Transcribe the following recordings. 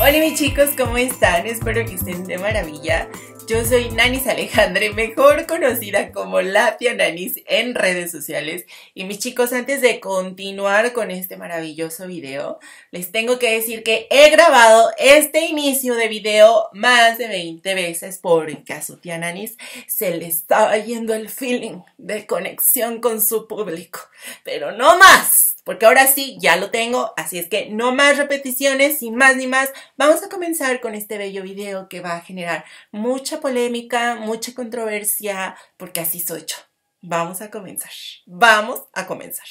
Hola mis chicos, ¿cómo están? Espero que estén de maravilla. Yo soy Nanis Alejandre, mejor conocida como La Tía Nanis en redes sociales. Y mis chicos, antes de continuar con este maravilloso video, les tengo que decir que he grabado este inicio de video más de 20 veces porque a su tía Nanis se le estaba yendo el feeling de conexión con su público. Pero no más porque ahora sí, ya lo tengo, así es que no más repeticiones, sin más ni más, vamos a comenzar con este bello video que va a generar mucha polémica, mucha controversia, porque así soy yo. Vamos a comenzar, vamos a comenzar.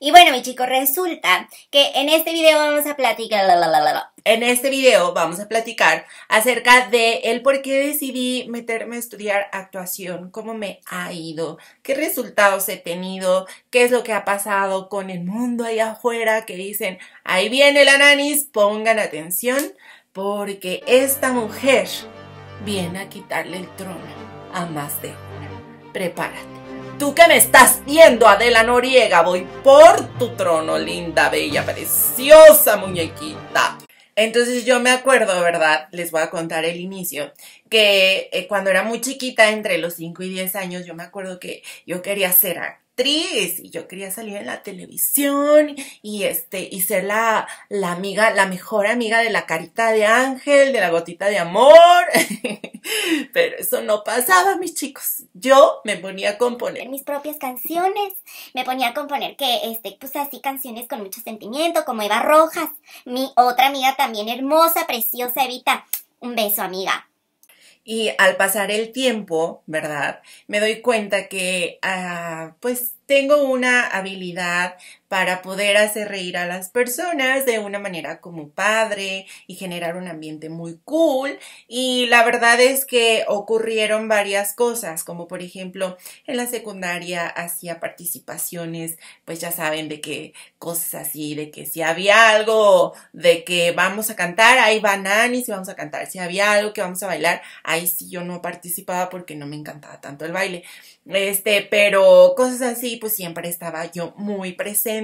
Y bueno, mi chico, resulta que en este video vamos a platicar... en este video vamos a platicar acerca de el por qué decidí meterme a estudiar actuación, cómo me ha ido, qué resultados he tenido, qué es lo que ha pasado con el mundo allá afuera que dicen, ahí viene la ananis, pongan atención, porque esta mujer viene a quitarle el trono a más de una. Prepárate tú que me estás viendo, Adela Noriega, voy por tu trono, linda, bella, preciosa muñequita. Entonces yo me acuerdo, ¿verdad? Les voy a contar el inicio, que eh, cuando era muy chiquita, entre los 5 y 10 años, yo me acuerdo que yo quería ser y yo quería salir en la televisión y este y ser la, amiga, la mejor amiga de la carita de ángel, de la gotita de amor. Pero eso no pasaba, mis chicos. Yo me ponía a componer mis propias canciones. Me ponía a componer que este puse así canciones con mucho sentimiento, como Eva Rojas, mi otra amiga también hermosa, preciosa Evita. Un beso, amiga. Y al pasar el tiempo, ¿verdad? Me doy cuenta que, ah, pues, tengo una habilidad para poder hacer reír a las personas de una manera como padre y generar un ambiente muy cool. Y la verdad es que ocurrieron varias cosas, como por ejemplo en la secundaria hacía participaciones, pues ya saben de que cosas así, de que si había algo de que vamos a cantar, ahí bananes y si vamos a cantar, si había algo que vamos a bailar, ahí sí yo no participaba porque no me encantaba tanto el baile. Este, pero cosas así, pues siempre estaba yo muy presente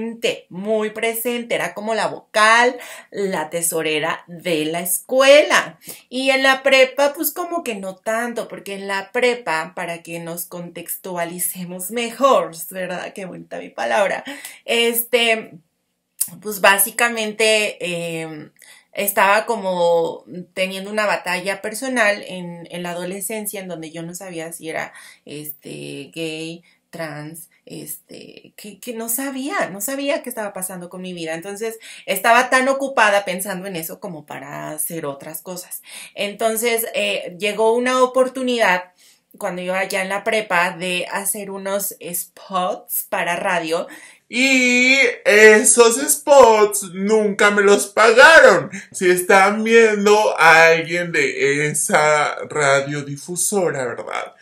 muy presente, era como la vocal, la tesorera de la escuela. Y en la prepa, pues como que no tanto, porque en la prepa, para que nos contextualicemos mejor, ¿verdad? Qué bonita mi palabra. Este, pues básicamente... Em, estaba como teniendo una batalla personal en, en, la adolescencia en donde yo no sabía si era este gay, trans, este, que, no sabía, no sabía qué estaba pasando con mi vida. Entonces estaba tan ocupada pensando en eso como para hacer otras cosas. Entonces eh, llegó una oportunidad cuando yo allá en la prepa de hacer unos spots para radio. Y esos spots nunca me los pagaron. Si están viendo a alguien de esa radiodifusora, ¿verdad?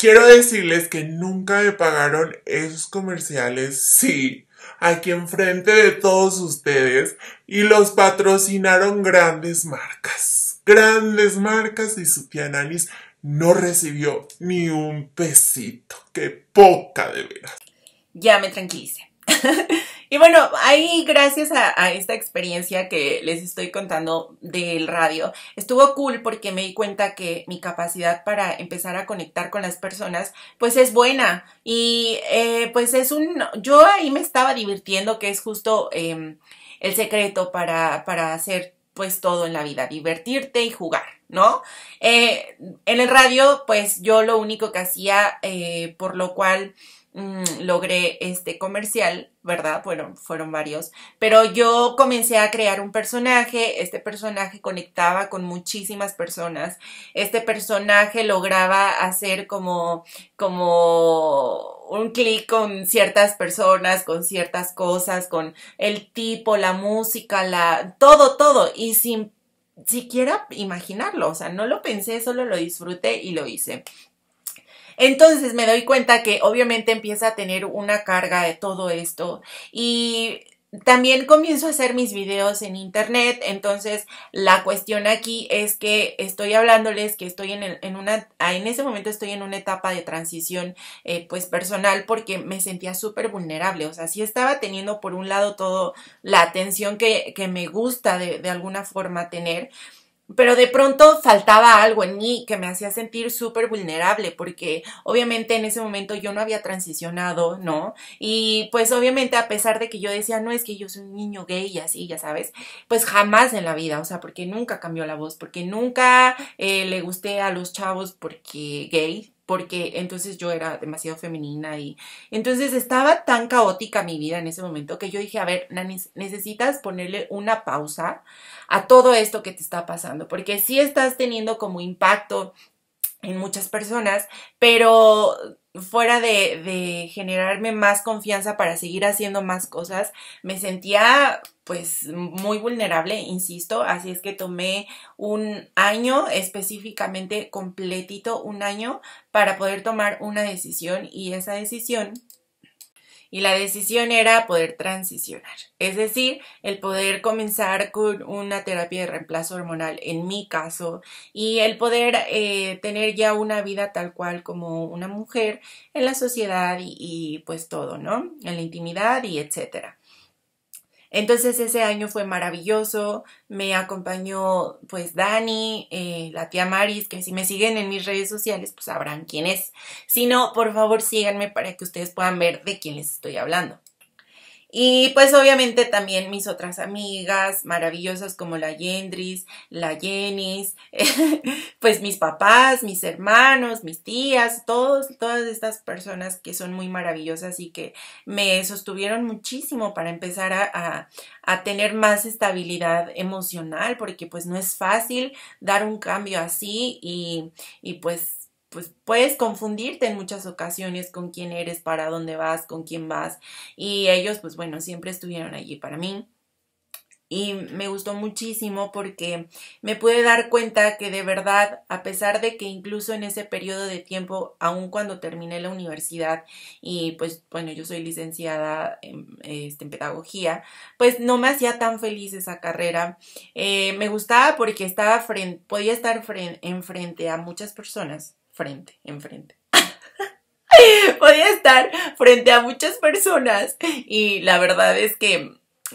Quiero decirles que nunca me pagaron esos comerciales, sí, aquí enfrente de todos ustedes y los patrocinaron grandes marcas. Grandes marcas y su tía no recibió ni un pesito. Qué poca de veras. Ya me tranquilice. Y bueno, ahí gracias a, esta experiencia que les estoy contando del radio, estuvo cool porque me di cuenta que mi capacidad para empezar a conectar con las personas pues es buena y eh, pues es un, yo ahí me estaba divirtiendo que es justo em, el secreto para, para hacer pues todo en la vida, divertirte y jugar, ¿no? Eh, en el radio pues yo lo único que hacía eh, por lo cual Mm, logré este comercial, ¿verdad? Bueno, fueron varios, pero yo comencé a crear un personaje, este personaje conectaba con muchísimas personas, este personaje lograba hacer como, como un clic con ciertas personas, con ciertas cosas, con el tipo, la música, la, todo, todo, y sin siquiera imaginarlo, o sea, no lo pensé, solo lo disfruté y lo hice. Entonces me doy cuenta que obviamente empieza a tener una carga de todo esto y también comienzo a hacer mis videos en internet, entonces la cuestión aquí es que estoy hablándoles que estoy en, en una, ah, en ese momento estoy en una etapa de transición eh, pues personal porque me sentía súper vulnerable, o sea, sí estaba teniendo por un lado todo la atención que, que me gusta de, de alguna forma tener, pero de pronto faltaba algo en mí que me hacía sentir súper vulnerable porque obviamente en ese momento yo no había transicionado, ¿no? Y pues obviamente a pesar de que yo decía, no es que yo soy un niño gay y así, ya sabes, pues jamás en la vida, o sea, porque nunca cambió la voz, porque nunca eh, le gusté a los chavos porque gay, porque entonces yo era demasiado femenina y entonces estaba tan caótica mi vida en ese momento que yo dije, a ver, necesitas ponerle una pausa a todo esto que te está pasando, porque sí estás teniendo como impacto en muchas personas, pero fuera de, de, generarme más confianza para seguir haciendo más cosas, me sentía pues muy vulnerable, insisto, así es que tomé un año específicamente completito, un año para poder tomar una decisión y esa decisión y la decisión era poder transicionar, es decir, el poder comenzar con una terapia de reemplazo hormonal en mi caso y el poder eh, tener ya una vida tal cual como una mujer en la sociedad y pues todo, ¿no? En la intimidad y etcétera. Entonces ese año fue maravilloso, me acompañó pues Dani, eh, la tía Maris, que si me siguen en mis redes sociales pues sabrán quién es. Si no, por favor síganme para que ustedes puedan ver de quién les estoy hablando. Y pues obviamente también mis otras amigas maravillosas como la Yendris, la Jenis, pues mis papás, mis hermanos, mis tías, todas estas personas que son muy maravillosas y que me sostuvieron muchísimo para empezar a, tener más estabilidad emocional, porque pues no es fácil dar un cambio así y, y pues pues puedes confundirte en muchas ocasiones con quién eres, para dónde vas, con quién vas. Y ellos, pues bueno, siempre estuvieron allí para mí. Y me gustó muchísimo porque me pude dar cuenta que de verdad, a pesar de que incluso en ese periodo de tiempo, aun cuando terminé la universidad y pues bueno, yo soy licenciada en, este, pedagogía, pues no me hacía tan feliz esa carrera. Eh, me gustaba porque estaba frente, podía estar frente, enfrente a muchas personas frente, enfrente. Podía estar frente a muchas personas y la verdad es que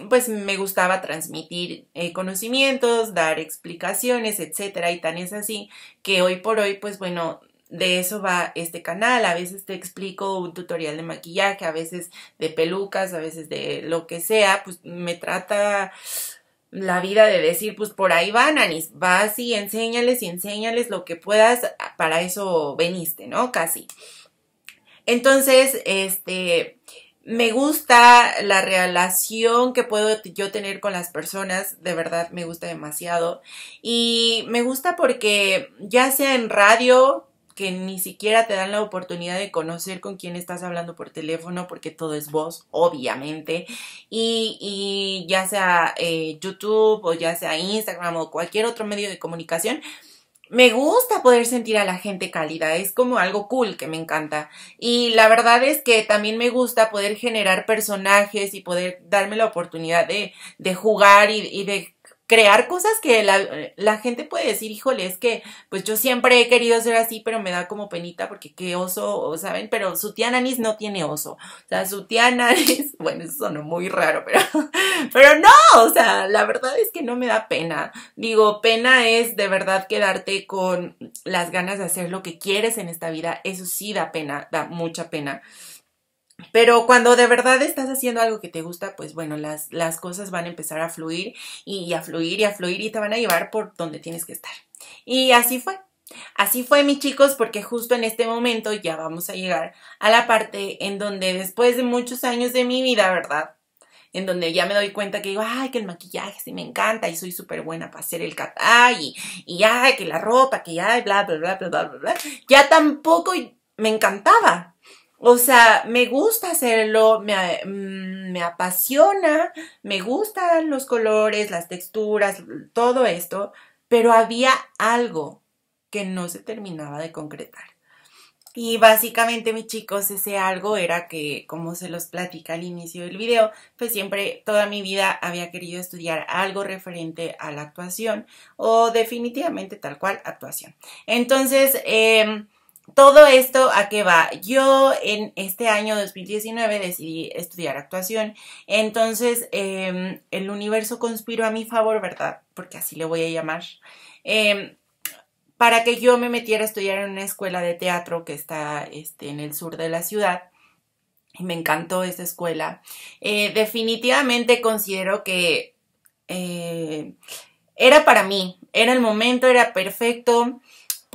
pues me gustaba transmitir eh, conocimientos, dar explicaciones, etcétera, y tan es así que hoy por hoy, pues bueno, de eso va este canal. A veces te explico un tutorial de maquillaje, a veces de pelucas, a veces de lo que sea, pues me trata la vida de decir, pues por ahí van, Anis, vas y enséñales y enséñales lo que puedas, para eso veniste, ¿no? Casi. Entonces, este, me gusta la relación que puedo yo tener con las personas, de verdad me gusta demasiado. Y me gusta porque ya sea en radio, que ni siquiera te dan la oportunidad de conocer con quién estás hablando por teléfono, porque todo es voz, obviamente. Y, ya sea eh, YouTube o ya sea Instagram o cualquier otro medio de comunicación, me gusta poder sentir a la gente cálida, es como algo cool que me encanta. Y la verdad es que también me gusta poder generar personajes y poder darme la oportunidad de, de jugar y de crear cosas que la, gente puede decir, híjole, es que pues yo siempre he querido ser así, pero me da como penita porque qué oso, ¿saben? Pero su tía Nanis no tiene oso. O sea, su tía Nanis, bueno, eso sonó muy raro, pero, pero no, o sea, la verdad es que no me da pena. Digo, pena es de verdad quedarte con las ganas de hacer lo que quieres en esta vida. Eso sí da pena, da mucha pena. Pero cuando de verdad estás haciendo algo que te gusta, pues bueno, las, las cosas van a empezar a fluir y, a fluir y a fluir y te van a llevar por donde tienes que estar. Y así fue. Así fue, mis chicos, porque justo en este momento ya vamos a llegar a la parte en donde después de muchos años de mi vida, ¿verdad? en donde ya me doy cuenta que digo, ay, que el maquillaje sí me encanta y soy súper buena para hacer el catay y, ay, que la ropa, que ya, bla, bla, bla, bla, bla, bla, ya tampoco me encantaba. O sea, me gusta hacerlo, mm, me, apasiona, me gustan los colores, las texturas, todo esto, pero había algo que no se terminaba de concretar. Y básicamente, mis chicos, ese algo era que, como se los platica al inicio del video, pues siempre, toda mi vida había querido estudiar algo referente a la actuación o definitivamente tal cual actuación. Entonces, eh, todo esto a qué va? Yo en este año 2019 decidí estudiar actuación, entonces em, el universo conspiró a mi favor, ¿verdad? Porque así le voy a llamar. Em, para que yo me metiera a estudiar en una escuela de teatro que está este, en el sur de la ciudad. Y me encantó esta escuela. Eh, definitivamente considero que eh, era para mí, era el momento, era perfecto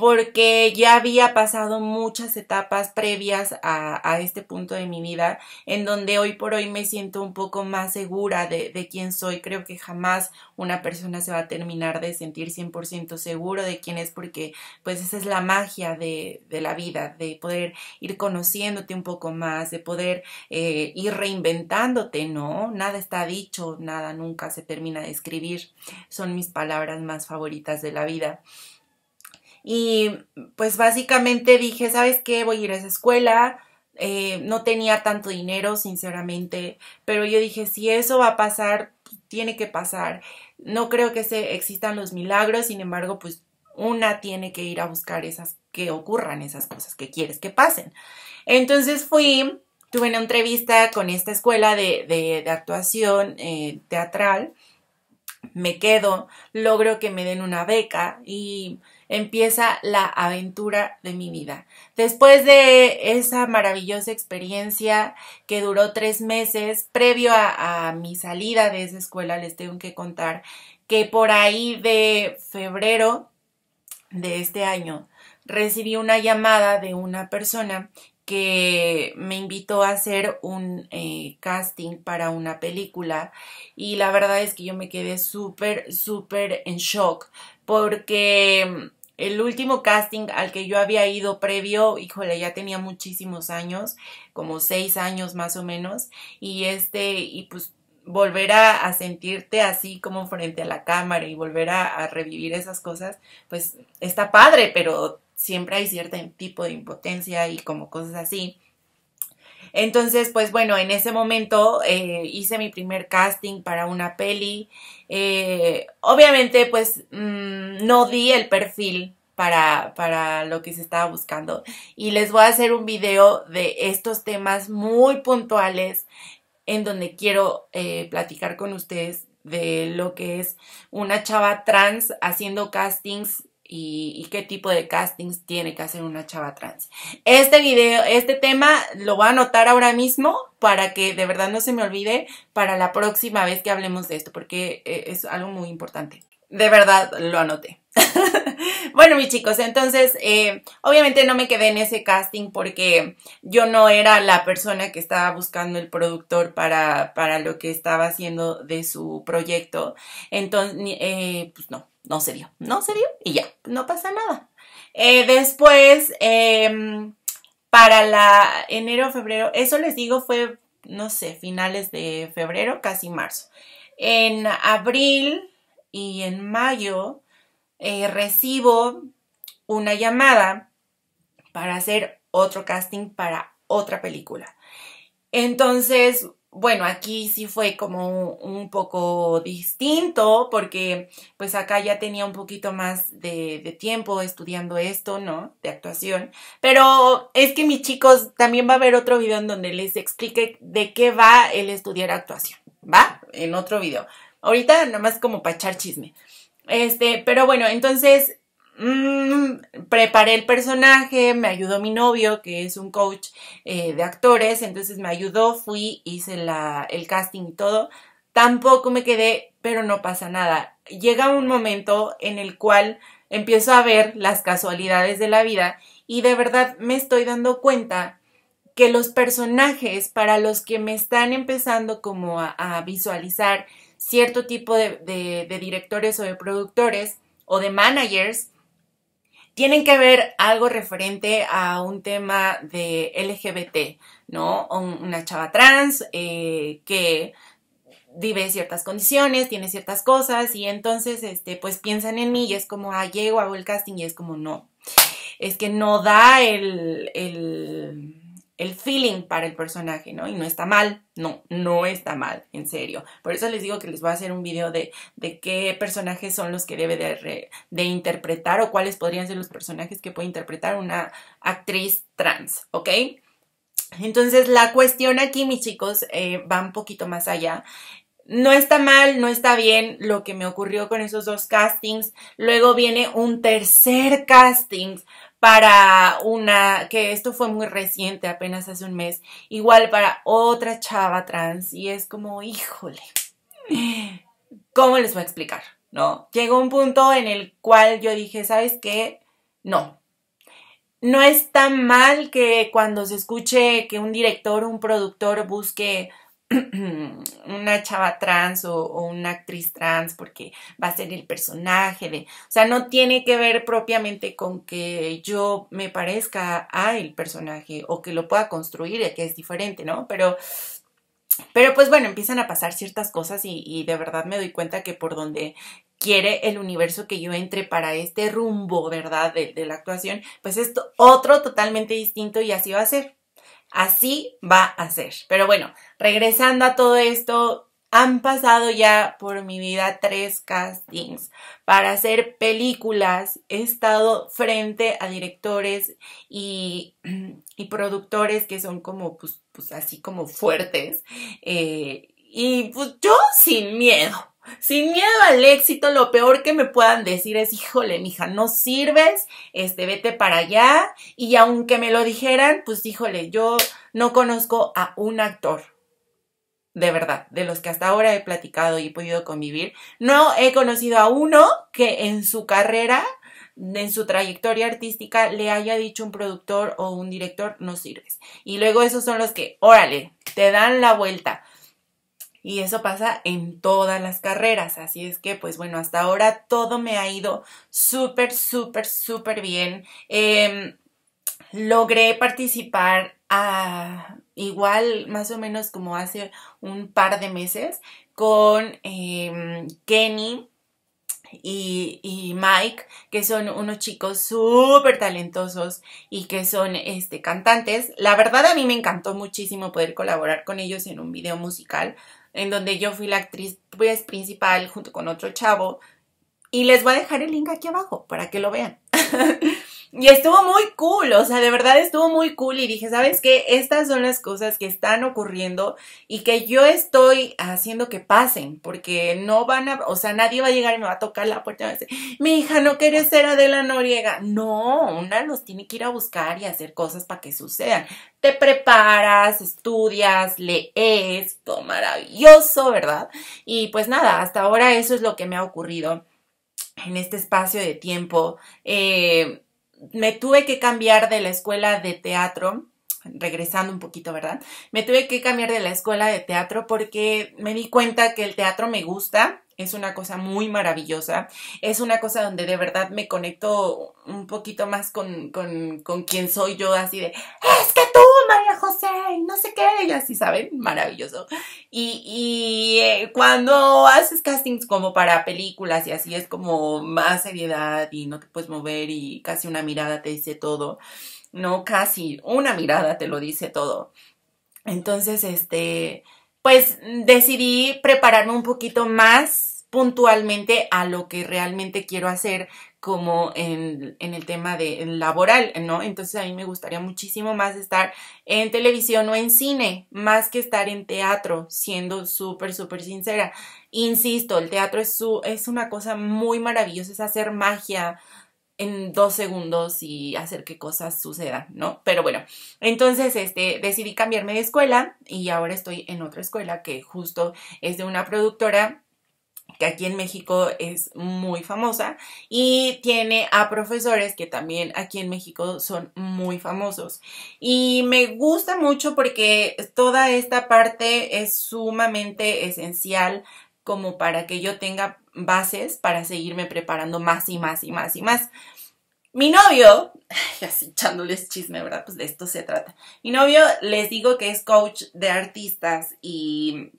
porque ya había pasado muchas etapas previas a, este punto de mi vida, en donde hoy por hoy me siento un poco más segura de, quién soy. Creo que jamás una persona se va a terminar de sentir 100% seguro de quién es, porque pues esa es la magia de, la vida, de poder ir conociéndote un poco más, de poder eh, ir reinventándote, ¿no? Nada está dicho, nada nunca se termina de escribir. Son mis palabras más favoritas de la vida. Y pues básicamente dije, ¿sabes qué? Voy a ir a esa escuela. Eh, no tenía tanto dinero, sinceramente, pero yo dije, si eso va a pasar, pues, tiene que pasar. No creo que se existan los milagros, sin embargo, pues una tiene que ir a buscar esas que ocurran esas cosas que quieres que pasen. Entonces fui, tuve una entrevista con esta escuela de, actuación eh, teatral, me quedo, logro que me den una beca y empieza la aventura de mi vida. Después de esa maravillosa experiencia que duró tres meses, previo a, mi salida de esa escuela, les tengo que contar que por ahí de febrero de este año recibí una llamada de una persona que me invitó a hacer un eh, casting para una película y la verdad es que yo me quedé súper, súper en shock porque el último casting al que yo había ido previo, híjole, ya tenía muchísimos años, como seis años más o menos, y este, y pues volver a, sentirte así como frente a la cámara y volver a, revivir esas cosas, pues está padre, pero siempre hay cierto tipo de impotencia y como cosas así. Entonces, pues bueno, en ese momento eh, hice mi primer casting para una peli. Eh, obviamente, pues... Mm, no di el perfil para, lo que se estaba buscando. Y les voy a hacer un video de estos temas muy puntuales en donde quiero eh, platicar con ustedes de lo que es una chava trans haciendo castings y, y, qué tipo de castings tiene que hacer una chava trans. Este video, este tema lo voy a anotar ahora mismo para que de verdad no se me olvide para la próxima vez que hablemos de esto, porque eh, es algo muy importante de verdad lo anoté. bueno, mis chicos, entonces, eh, obviamente no me quedé en ese casting porque yo no era la persona que estaba buscando el productor para, para lo que estaba haciendo de su proyecto. Entonces, eh, pues no, no se dio, no se dio y ya, no pasa nada. Eh, después, em, para la enero, febrero, eso les digo fue, no sé, finales de febrero, casi marzo. En abril y en mayo eh, recibo una llamada para hacer otro casting para otra película. Entonces, bueno, aquí sí fue como un poco distinto porque pues acá ya tenía un poquito más de, de, tiempo estudiando esto, ¿no? De actuación. Pero es que mis chicos, también va a haber otro video en donde les explique de qué va el estudiar actuación, ¿va? En otro video. Ahorita nomás como para echar chisme. Este, pero bueno, entonces mm, preparé el personaje, me ayudó mi novio, que es un coach eh, de actores, entonces me ayudó, fui, hice la, el casting y todo. Tampoco me quedé, pero no pasa nada. Llega un momento en el cual empiezo a ver las casualidades de la vida y de verdad me estoy dando cuenta que los personajes para los que me están empezando como a visualizar cierto tipo de, directores o de productores o de managers tienen que ver algo referente a un tema de LGBT, ¿no? Una chava trans eh, que vive ciertas condiciones, tiene ciertas cosas y entonces, este, pues piensan en mí y es como, ah, llego, hago el casting y es como, no, es que no da el el feeling para el personaje, ¿no? Y no está mal, no, no está mal, en serio. Por eso les digo que les voy a hacer un video de, qué personajes son los que debe de, interpretar o cuáles podrían ser los personajes que puede interpretar una actriz trans, ¿ok? Entonces la cuestión aquí, mis chicos, eh, va un poquito más allá no está mal, no está bien lo que me ocurrió con esos dos castings. Luego viene un tercer casting para una, que esto fue muy reciente, apenas hace un mes, igual para otra chava trans y es como, híjole, ¿cómo les voy a explicar? ¿No? Llegó un punto en el cual yo dije, ¿sabes qué? No. No es tan mal que cuando se escuche que un director, un productor busque una chava trans o, una actriz trans porque va a ser el personaje de, o sea, no tiene que ver propiamente con que yo me parezca a el personaje o que lo pueda construir, que es diferente, ¿no? Pero pero pues bueno, empiezan a pasar ciertas cosas y, de verdad me doy cuenta que por donde quiere el universo que yo entre para este rumbo, ¿verdad? De, de la actuación, pues es otro totalmente distinto y así va a ser. Así va a ser. Pero bueno, regresando a todo esto, han pasado ya por mi vida tres castings. Para hacer películas he estado frente a directores y, productores que son como, pues, pues así como fuertes. Eh, y pues yo sin miedo, sin miedo al éxito, lo peor que me puedan decir es, híjole, mija, no sirves, este, vete para allá. Y aunque me lo dijeran, pues híjole, yo no conozco a un actor, de verdad, de los que hasta ahora he platicado y he podido convivir, no he conocido a uno que en su carrera, en su trayectoria artística, le haya dicho un productor o un director, no sirves. Y luego esos son los que, órale, te dan la vuelta y eso pasa en todas las carreras. Así es que, pues bueno, hasta ahora todo me ha ido súper, súper, súper bien. Em, logré participar a, igual más o menos como hace un par de meses con em, Kenny y, Mike, que son unos chicos súper talentosos y que son este, cantantes. La verdad a mí me encantó muchísimo poder colaborar con ellos en un video musical en donde yo fui la actriz pues, principal junto con otro chavo. Y les voy a dejar el link aquí abajo para que lo vean. Y estuvo muy cool, o sea, de verdad estuvo muy cool y dije, ¿sabes qué? Estas son las cosas que están ocurriendo y que yo estoy haciendo que pasen, porque no van a, o sea, nadie va a llegar y me va a tocar la puerta y va a decir, mi hija no quiere ser Adela Noriega. No, una los tiene que ir a buscar y hacer cosas para que sucedan. Te preparas, estudias, lees, todo maravilloso, ¿verdad? Y pues nada, hasta ahora eso es lo que me ha ocurrido en este espacio de tiempo. Eh, me tuve que cambiar de la escuela de teatro, regresando un poquito, ¿verdad? Me tuve que cambiar de la escuela de teatro porque me di cuenta que el teatro me gusta, es una cosa muy maravillosa, es una cosa donde de verdad me conecto un poquito más con, con, con quien soy yo, así de, es que tú María José, no sé qué, y así saben, maravilloso. Y, eh, cuando haces castings como para películas y así es como más seriedad y no te puedes mover y casi una mirada te dice todo, no casi, una mirada te lo dice todo. Entonces, este, pues decidí prepararme un poquito más puntualmente a lo que realmente quiero hacer como en, el tema de laboral, ¿no? Entonces a mí me gustaría muchísimo más estar en televisión o en cine, más que estar en teatro, siendo súper, súper sincera. Insisto, el teatro es, es una cosa muy maravillosa, es hacer magia, en dos segundos y hacer que cosas sucedan, ¿no? Pero bueno, entonces este, decidí cambiarme de escuela y ahora estoy en otra escuela que justo es de una productora que aquí en México es muy famosa, y tiene a profesores que también aquí en México son muy famosos. Y me gusta mucho porque toda esta parte es sumamente esencial como para que yo tenga bases para seguirme preparando más y más y más y más. Mi novio, así echándoles chisme, ¿verdad? Pues de esto se trata. Mi novio les digo que es coach de artistas y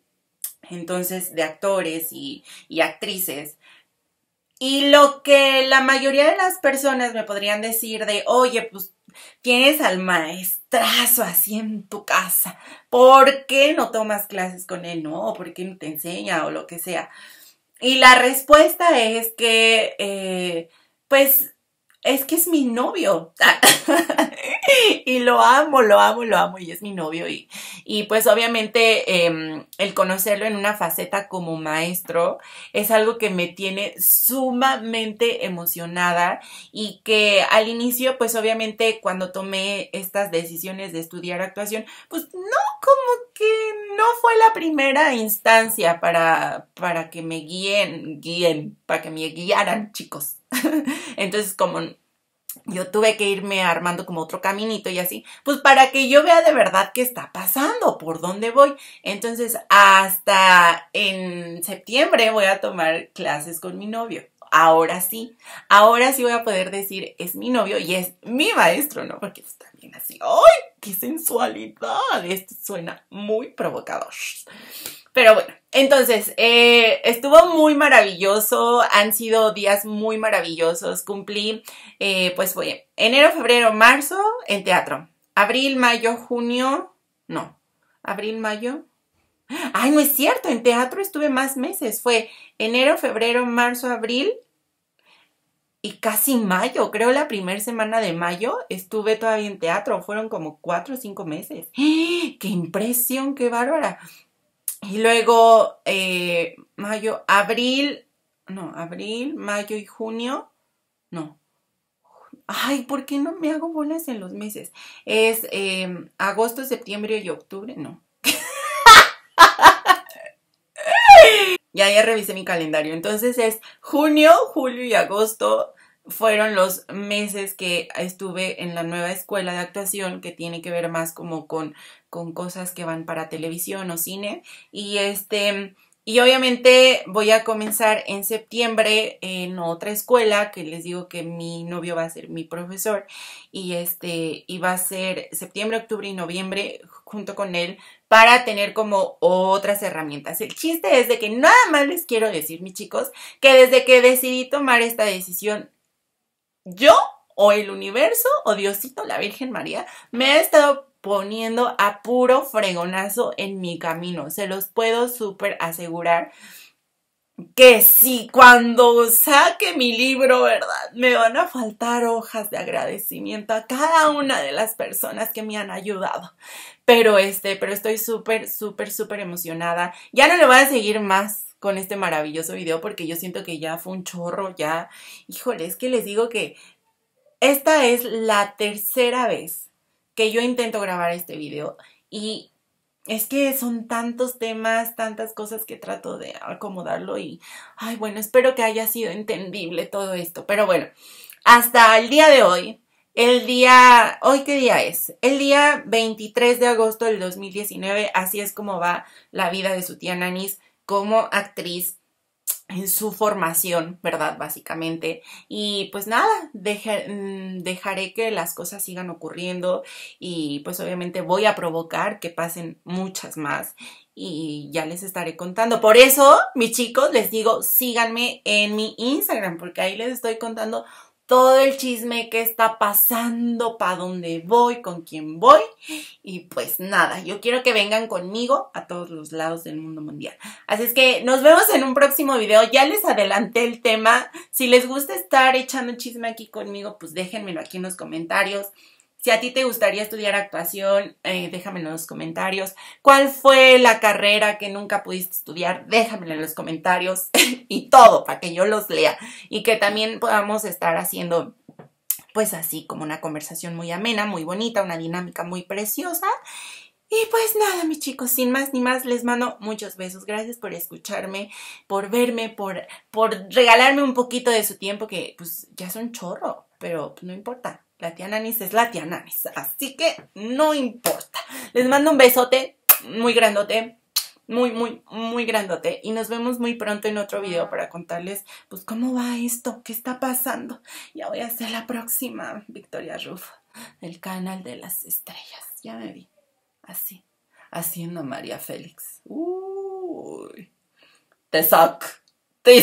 entonces de actores y, actrices. Y lo que la mayoría de las personas me podrían decir de, oye, pues tienes al maestrazo así en tu casa, ¿por qué no tomas clases con él? No, ¿por qué no te enseña o lo que sea? Y la respuesta es que, eh, pues es que es mi novio. y lo amo, lo amo, lo amo y es mi novio. Y, y pues obviamente em, el conocerlo en una faceta como maestro es algo que me tiene sumamente emocionada y que al inicio pues obviamente cuando tomé estas decisiones de estudiar actuación pues no como que no fue la primera instancia para, para que me guíen, guíen, para que me guiaran chicos. Entonces, como yo tuve que irme armando como otro caminito y así, pues para que yo vea de verdad qué está pasando, por dónde voy. Entonces, hasta en septiembre voy a tomar clases con mi novio. Ahora sí, ahora sí voy a poder decir es mi novio y es mi maestro, ¿no? Porque está ¡Ay, qué sensualidad! Esto suena muy provocador. Pero bueno, entonces, eh, estuvo muy maravilloso, han sido días muy maravillosos, cumplí, eh, pues fue enero, febrero, marzo en teatro, abril, mayo, junio, no, abril, mayo, ay, no es cierto, en teatro estuve más meses, fue enero, febrero, marzo, abril, y casi mayo, creo la primera semana de mayo estuve todavía en teatro, fueron como cuatro o cinco meses. ¡Ah! ¡Qué impresión, qué bárbara! Y luego, eh, mayo, abril, no, abril, mayo y junio, no. Ay, ¿por qué no me hago bolas en los meses? Es em, agosto, septiembre y octubre, no. Ya, ya revisé mi calendario. Entonces es junio, julio y agosto fueron los meses que estuve en la nueva escuela de actuación que tiene que ver más como con, con cosas que van para televisión o cine. Y este, y obviamente voy a comenzar en septiembre en otra escuela que les digo que mi novio va a ser mi profesor y este y va a ser septiembre, octubre y noviembre junto con él para tener como otras herramientas. El chiste es de que nada más les quiero decir, mis chicos, que desde que decidí tomar esta decisión yo o el universo o Diosito, la Virgen María, me ha estado poniendo a puro fregonazo en mi camino. Se los puedo súper asegurar que si cuando saque mi libro, ¿verdad? Me van a faltar hojas de agradecimiento a cada una de las personas que me han ayudado. Pero este, pero estoy súper, súper, súper emocionada. Ya no le voy a seguir más con este maravilloso video porque yo siento que ya fue un chorro, ya. Híjole, es que les digo que esta es la tercera vez que yo intento grabar este video y es que son tantos temas, tantas cosas que trato de acomodarlo y, ay, bueno, espero que haya sido entendible todo esto. Pero bueno, hasta el día de hoy, el día, hoy qué día es? El día 23 de agosto del 2019, así es como va la vida de su tía Nanis como actriz en su formación, ¿verdad? Básicamente. Y pues nada, mm, dejaré que las cosas sigan ocurriendo y pues obviamente voy a provocar que pasen muchas más y ya les estaré contando. Por eso, mis chicos, les digo, síganme en mi Instagram porque ahí les estoy contando todo el chisme, que está pasando, para dónde voy, con quién voy. Y pues nada, yo quiero que vengan conmigo a todos los lados del mundo mundial. Así es que nos vemos en un próximo video. Ya les adelanté el tema. Si les gusta estar echando chisme aquí conmigo, pues déjenmelo aquí en los comentarios. Si a ti te gustaría estudiar actuación, eh, déjame déjamelo en los comentarios. ¿Cuál fue la carrera que nunca pudiste estudiar? Déjamelo en los comentarios y todo para que yo los lea y que también podamos estar haciendo pues así como una conversación muy amena, muy bonita, una dinámica muy preciosa. Y pues nada, mis chicos, sin más ni más, les mando muchos besos. Gracias por escucharme, por verme, por, por regalarme un poquito de su tiempo, que pues ya es un chorro, pero no importa. La tía es la tía Así que no importa. Les mando un besote muy grandote. Muy, muy, muy grandote. Y nos vemos muy pronto en otro video para contarles, pues, cómo va esto, qué está pasando. Ya voy a hacer la próxima Victoria Ruf del canal de las estrellas. Ya me vi. Así. Haciendo María Félix. Uy. Te soc. Te